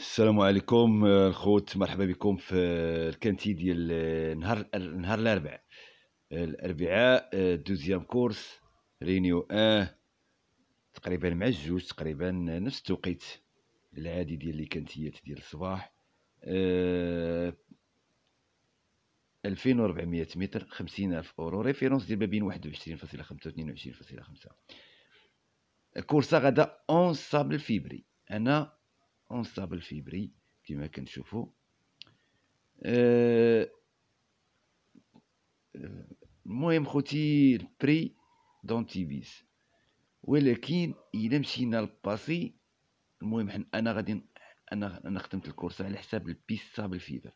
السلام عليكم آه، الخوت مرحبا بكم في الكانتي ديال آه، نهار نهار الاربعاء الاربعاء آه، دوزيام كورس رينيو ان تقريبا مع الجوج تقريبا نفس التوقيت العادي ديال كانتيات ديال الصباح 2400 متر 50000 اورو ريفيرونس ديال ما بين 21.5 و 22.5 الكورسه غدا اون سابل فيبري انا انصاب فيبري كما كنشوفوا أه، المهم خوتي البري دونتيبيس ولكن الى مشينا للباسي المهم حن انا غادي انا انا خدمت الكورس على حساب البيسا بالفيبر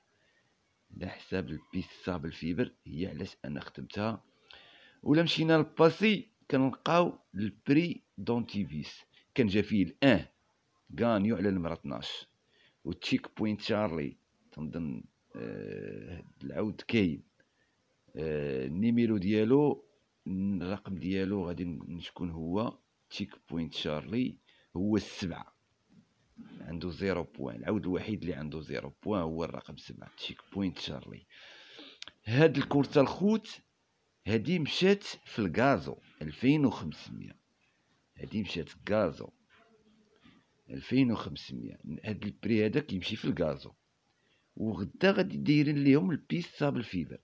على حساب البيسا بالفيبر هي علاش انا خدمتها ولا مشينا للباسي كنلقاو البري دونتيفيس كان جا فيه الان غانيو على المرة 12 وتشيك بوينت شارلي تنظن آه العود كاين آه ديالو الرقم ديالو غادي نشكون هو تشيك بوينت شارلي هو السبعة عنده زيرو بوان العود الوحيد اللي عنده زيرو بوان هو الرقم سبعة تشيك بوينت شارلي هاد الكورتة الخوت هادي مشات في الكازو 2500 هادي مشات كازو 2500 هاد البري هذا كيمشي في الكازو وغدا غادي دايرين ليهم البيستا بالفيبر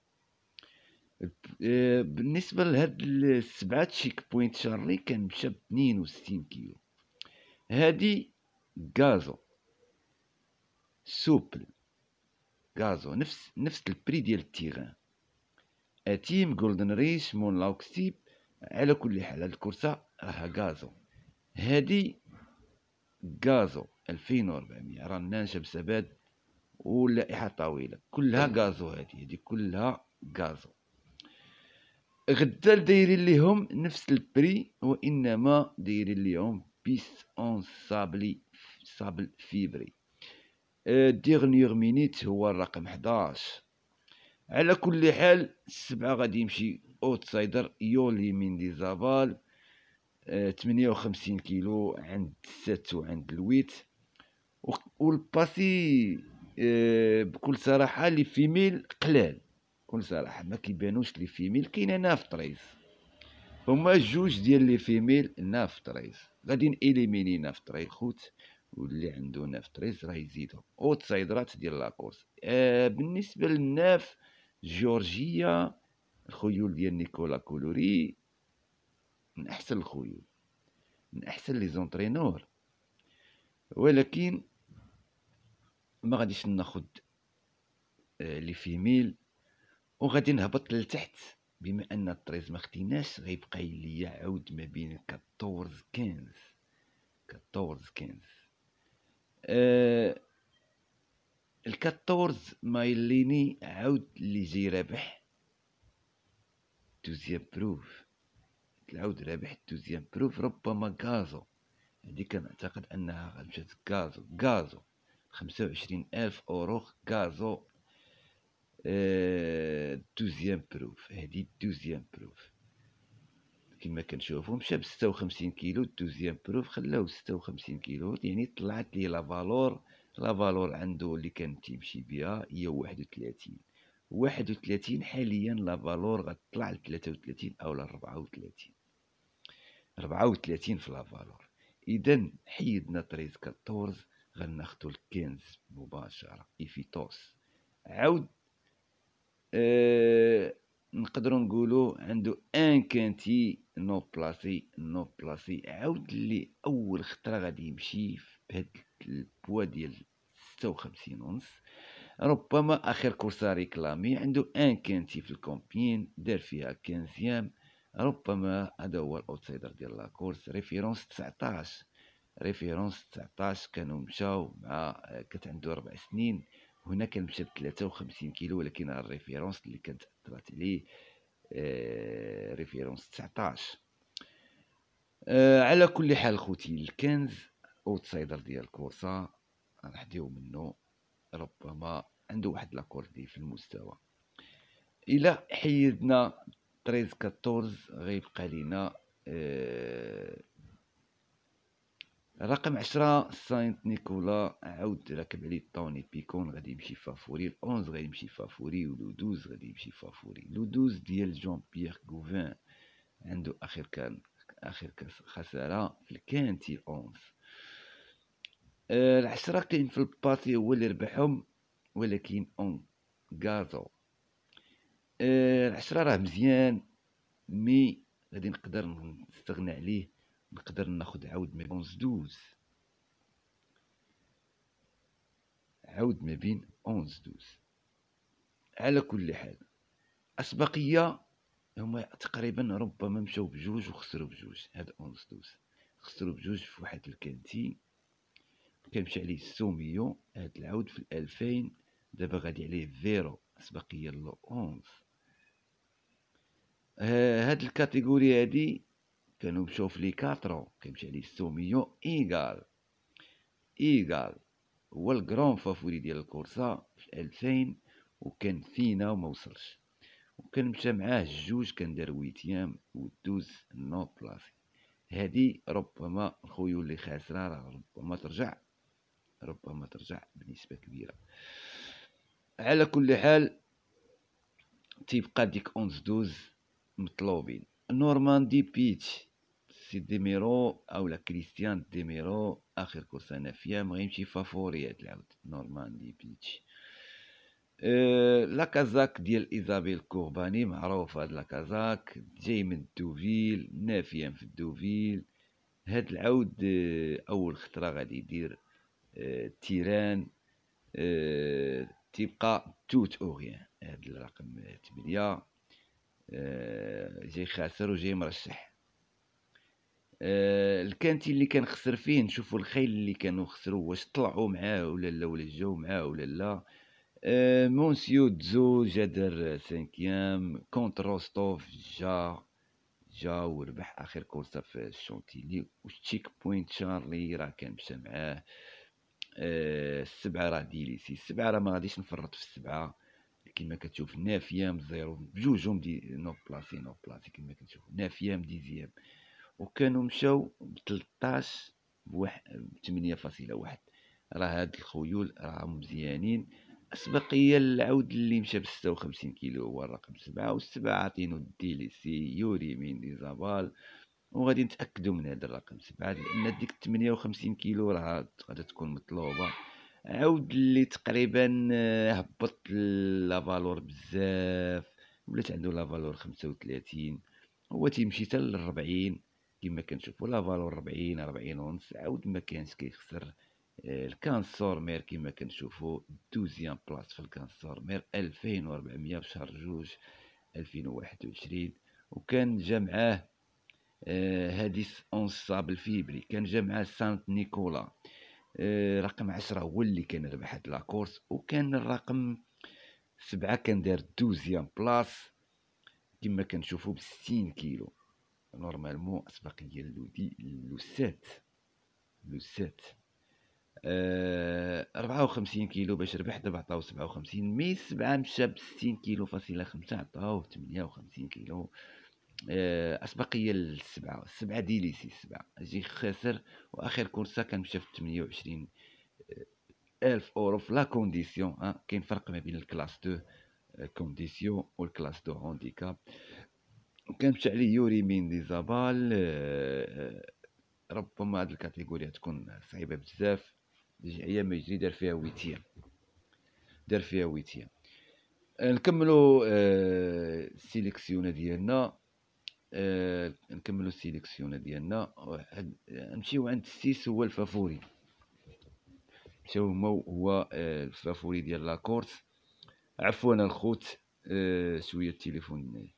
آه، بالنسبه لهاد السبعه تشيك بوينت شارلي كان مشى ب 62 كيلو هادي غازو سوبل غازو نفس نفس البري ديال التيغان اتيم جولدن ريش مون لاوكسيب على كل حال هاد الكرسه راها غازو هادي غازو 2400 راه نشب سباد واللائحه طويله كلها طيب. غازو هذه هذه كلها غازو غدا دايرين ليهم نفس البري وانما دايرين ليهم بيس اون سابلي سابل فيبري أه، ديغنيغ مينيت هو الرقم 11 على كل حال السبعه غادي يمشي اوتسايدر يولي من زافال 58 كيلو عند الساتو عند الويت والباسي آه، بكل صراحه لي فيميل قلال بكل صراحه ما كيبانوش لي فيميل كاينه ناف طريز هما جوج ديال لي فيميل ناف طريز غادي نيليميني ناف طريز خوت واللي عنده ناف طريز راه يزيدو او تصيدرات ديال لاكورس آه بالنسبه للناف جورجيا الخيول ديال نيكولا كولوري من احسن الخيول من احسن لي زونترينور ولكن ما غاديش ناخذ آه، لي فيميل وغادي نهبط لتحت بما ان الطريز ما خديناش غيبقى ليا عاود ما بين 14 15 14 15 ال 14 مايليني عاود لي جي رابح دوزيام بروف العود رابح الدوزيام بروف ربما كازو هذه كنعتقد انها مشات كازو كازو خمسة وعشرين الف اورو كازو دوزيام آه، بروف هذه دوزيام بروف كما كنشوفو مشى ب 56 كيلو الدوزيام بروف ستة 56 كيلو يعني طلعت ليه لا فالور لا فالور عنده اللي كان تيمشي بها هي 31 31 حاليا لا فالور غتطلع ل 33 او ل 34 34 في لافالور اذا حيدنا 13 14 غناخدو 15 مباشره ايفيتوس عاود آه نقدروا نقولوا عنده ان كانتي نو بلاسي نو بلاسي عاود لي اول خطره غادي يمشي بهاد البوا ديال 56 ونص ربما اخر كورسا ريكلامي عنده ان كانتي في الكومبين دار فيها 15 ربما هذا هو الاوتسايدر ديال لاكورس ريفيرونس 19 ريفيرونس 19 كانوا مشاو مع كانت عنده ربع سنين هنا كان مشى 53 كيلو ولكن الريفيرونس اللي كانت اثرت لي آه ريفيرونس 19 آه على كل حال خوتي الكنز اوتسايدر ديال الكورسا نحديو منه ربما عنده واحد دي في المستوى الى حيدنا 13 14 غيبقى لينا آه، رقم عشرة ساينت نيكولا عاود راكب عليه طوني بيكون غادي يمشي فافوري الأونز غادي يمشي فافوري ولو دوز غادي يمشي فافوري لو دوز ديال جون بيير كوفان عنده آخر كان آخر خسارة في الكانتي الأونز آه، العشرة كاين في الباسي هو اللي ربحهم ولكن اون غازو آه، العشرة راه مزيان مي غادي نقدر نستغنى عليه نقدر ناخد عاود ما بين دوز عاود ما بين اونز دوز على كل حال اسبقيه هما تقريبا ربما مشاو بجوج وخسروا بجوج هاد اونز دوز خسروا بجوج في واحد الكانتي كان مشى عليه سوميو هاد العود في الالفين دابا غادي عليه فيرو اسبقيه لو اونز آه، هاد الكاتيجوري هادي كانوا مشاو لي كاترو كيمشي عليه السوميون ايغال ايغال هو الكرون فافوري ديال الكورسا في 2000 وكان فينا وما وصلش وكان مشى معاه جوج كان دار ويتيام ودوز نو بلاصي هادي ربما خويا اللي خاسره راه ربما ترجع ربما ترجع بنسبه كبيره على كل حال تيبقى ديك 11 12 مطلوبين نورماندي بيتش سي ديميرو اولا كريستيان ديميرو اخر كورس انا فيها ما يمشي فافوريات العود نورماندي بيتش أه لاكازاك ديال ايزابيل كورباني معروف هاد لاكازاك جاي من دوفيل نافيا في دوفيل هاد العود أه، اول خطره غادي يدير أه تيران أه، تبقى توت اوريان هاد الرقم 8 جاي خاسر وجاي مرشح آه، الكانتي اللي كان خسر فيه نشوفوا الخيل اللي كانوا خسروا واش طلعوا معاه ولا لا ولا جاو معاه ولا لا آه، مونسيو تزو جا دار سانكيام كونت روستوف جا جا وربح اخر كورسه في الشونتيلي وتشيك بوينت شارلي راه كان مشى معاه آه، السبعه راه ديليسي السبعه راه ما غاديش نفرط في السبعه كما كتشوف نافيه زيرو بجوجهم دي نو بلاسي نو بلاسي كما كتشوف نافيه ديزيام وكانوا مشاو ب 13 فاصلة 8.1 راه هاد الخيول راه مزيانين اسبقيه العود اللي مشى ب 56 كيلو هو الرقم سبعة وسبعة عاطينو الدي لي سي يوري من ديزابال وغادي نتاكدوا من هذا الرقم سبعة لان ديك 58 كيلو راه غادا تكون مطلوبه عاود اللي تقريبا آه، هبط لا فالور بزاف ولات عنده لا فالور 35 هو تيمشي حتى ل 40 كما كنشوفوا لا فالور 40 40 ونص عاود ما كانش كيخسر آه، الكانسور مير كما كنشوفوا دوزيام بلاص في الكانسور مير 2400 في شهر جوج 2021 وكان جا معاه هاديس اونصابل فيبري كان جا معاه سانت نيكولا آه، رقم عشرة هو اللي كان ربح هاد لاكورس وكان الرقم سبعة كان دار دوزيام بلاص كما كنشوفو بستين كيلو نورمالمون اسبقية لودي لوسات لوسات آه، ربعة وخمسين كيلو باش ربح دابا عطاو سبعة وخمسين مي سبعة مشى بستين كيلو فاصلة خمسة عطاو تمنية وخمسين كيلو آه، اسبقيه السبعة السبعه ديليسي السبعه جي خاسر واخر كورسه كان مشى في 28 الف اورو في لا كونديسيون أه؟ كاين فرق ما بين الكلاس 2 آه، كونديسيون والكلاس 2 هونديكاب كان مشى عليه يوري مين دي زابال آه، ربما هاد الكاتيجوريا تكون صعيبه بزاف ايام يجري دار فيها ويتيام دار فيها ويتيام نكملوا السيليكسيون ديالنا آه نكملوا السيليكسيون ديالنا واحد نمشيو عند السيس هو الفافوري مشاو هما هو آه، الفافوري ديال لاكورس عفوا الخوت آه شويه التليفون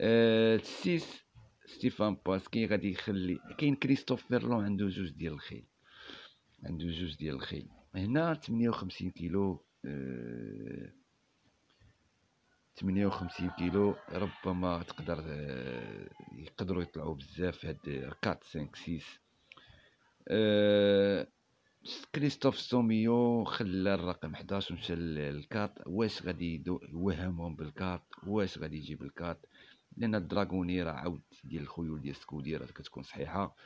آه السيس ستيفان باسكي غادي يخلي كاين كريستوف فيرلون عنده جوج ديال الخيل عنده جوج ديال الخيل هنا 58 كيلو آه 58 كيلو ربما تقدر آه، يقدروا يطلعوا بزاف هاد 4 5 6 أه كريستوف سوميو خلى الرقم 11 ومشى للكارت واش غادي يوهمهم بالكارت واش غادي يجيب الكارت لان الدراغوني راه عاود ديال الخيول ديال سكودي راه كتكون صحيحه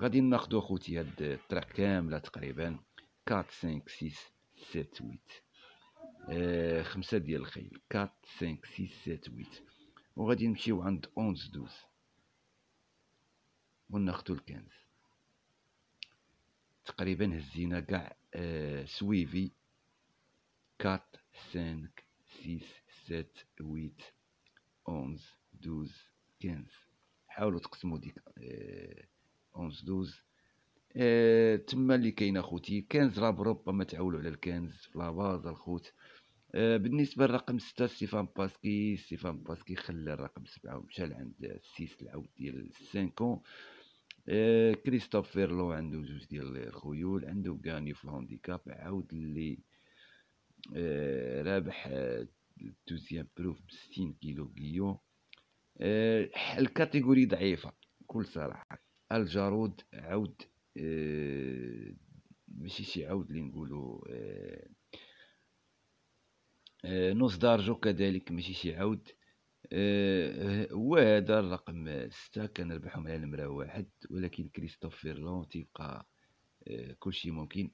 غادي ناخدو اخوتي هاد الطريق كامله تقريبا 4 5 6 7 8 آه، خمسة ديال الخيل 4 5 6 7 8 وغادي نمشيو عند 11 12 وناخدو الكنز تقريبا هزينا كاع آه سويفي 4 5 6 7 8 11 12 15 حاولوا تقسموا ديك 11 آه، 12 أه تما اللي كاين اخوتي كنز راب ربما ما تعولوا على الكنز في لاباز الخوت أه بالنسبه للرقم ستة ستيفان باسكي ستيفان باسكي خلى الرقم سبعة ومشى لعند السيس العود ديال السانكون آه، كريستوف فيرلو عنده جوج ديال الخيول عنده غاني في الهانديكاب عاود اللي آه، رابح الدوزيام آه، بروف بستين كيلو كيو الكاتيجوري ضعيفه بكل صراحه الجارود عاود آه، ماشي شي عاود اللي نقولوا آه، آه، نص دارجو كذلك ماشي شي عاود هذا الرقم ستة ربحهم على نمرة واحد ولكن كريستوفر لون تيبقى كلشي ممكن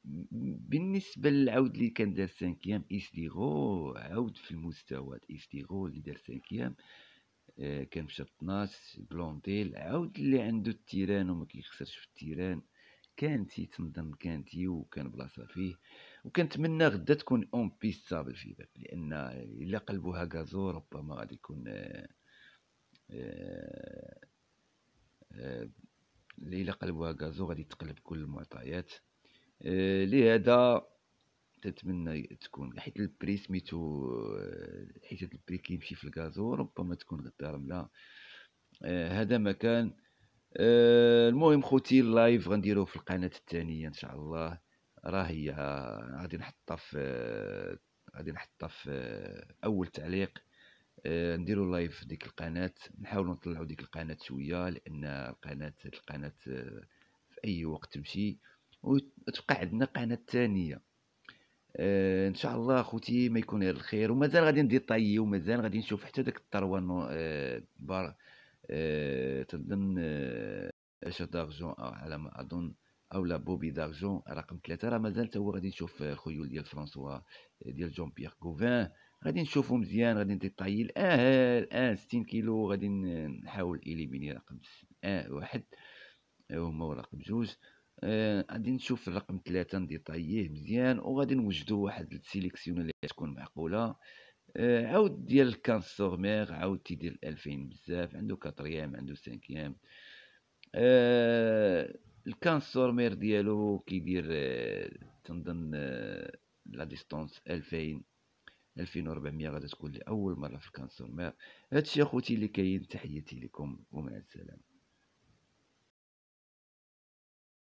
بالنسبة للعود اللي كان دار سانكيام إستيغو عاود في المستوى إستيغو اللي دار سانكيام كان في 12 بلونديل عاود اللي عنده التيران وما كيخسرش في التيران كانت يو كان بلاصه فيه وكنتمنى غدا تكون اون بيست صابر في ذاك لان الا قلبوها غازو ربما غادي يكون اللي آه، آه، الا قلبوها غازو غادي تقلب كل المعطيات آه، لهذا تتمنى تكون حيت البري سميتو حيت البري كيمشي في الغازو ربما تكون غدا رمله هذا مكان آه، المهم خوتي اللايف غنديرو في القناه الثانيه ان شاء الله راه هي غادي نحطها في غادي نحطها في اول تعليق آه، نديرو لايف في ديك القناه نحاولوا نطلعوا ديك القناه شويه لان القناه القناه آه، في اي وقت تمشي وتبقى عندنا قناه ثانيه ان شاء الله خوتي ما يكون غير الخير ومازال غادي ندير نديطايي ومازال غادي نشوف حتى داك الثروه بار آه، تضمن آه، اش دارجون على ما اظن او لا بوبي دارجون رقم ثلاثة راه مازال هو غادي نشوف آه، خيول ديال فرانسوا ديال جون بيير كوفان غادي نشوفو مزيان غادي نديطايي الان الان 60 كيلو غادي نحاول اليميني رقم آه واحد هما رقم جوج غادي آه نشوف الرقم ثلاثة طاييه مزيان وغادي نوجدو واحد السيليكسيون اللي تكون معقولة آه، عاود ديال الكانس سوغمير عاود تيدير 2000 بزاف عنده كاتريام عندو عنده 5 ايام آه، ديالو كيدير آه، تنظن آه لا ديستونس 2000 2400 غادا تكون لاول مره في الكانس سوغمير هادشي اخوتي اللي كاين تحياتي لكم ومع السلامه